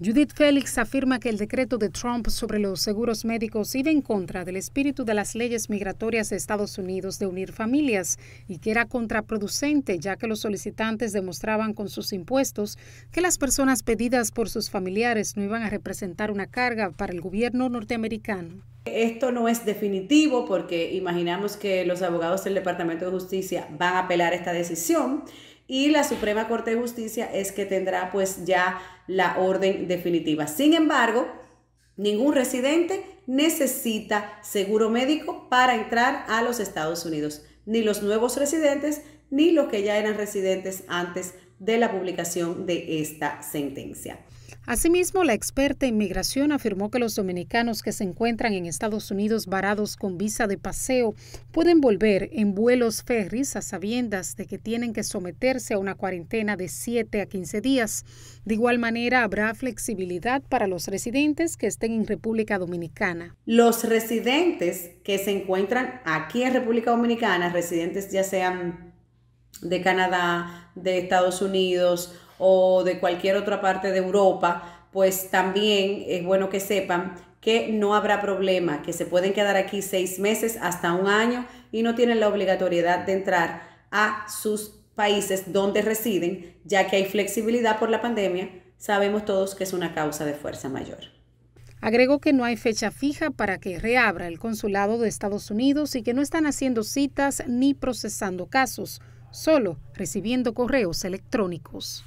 Judith Félix afirma que el decreto de Trump sobre los seguros médicos iba en contra del espíritu de las leyes migratorias de Estados Unidos de unir familias y que era contraproducente ya que los solicitantes demostraban con sus impuestos que las personas pedidas por sus familiares no iban a representar una carga para el gobierno norteamericano. Esto no es definitivo porque imaginamos que los abogados del Departamento de Justicia van a apelar esta decisión y la Suprema Corte de Justicia es que tendrá pues ya la orden definitiva. Sin embargo, ningún residente necesita seguro médico para entrar a los Estados Unidos, ni los nuevos residentes ni los que ya eran residentes antes de la publicación de esta sentencia. Asimismo, la experta en migración afirmó que los dominicanos que se encuentran en Estados Unidos varados con visa de paseo pueden volver en vuelos ferries a sabiendas de que tienen que someterse a una cuarentena de 7 a 15 días. De igual manera, habrá flexibilidad para los residentes que estén en República Dominicana. Los residentes que se encuentran aquí en República Dominicana, residentes ya sean de Canadá, de Estados Unidos o de cualquier otra parte de Europa, pues también es bueno que sepan que no habrá problema, que se pueden quedar aquí seis meses hasta un año y no tienen la obligatoriedad de entrar a sus países donde residen, ya que hay flexibilidad por la pandemia, sabemos todos que es una causa de fuerza mayor. Agregó que no hay fecha fija para que reabra el consulado de Estados Unidos y que no están haciendo citas ni procesando casos solo recibiendo correos electrónicos.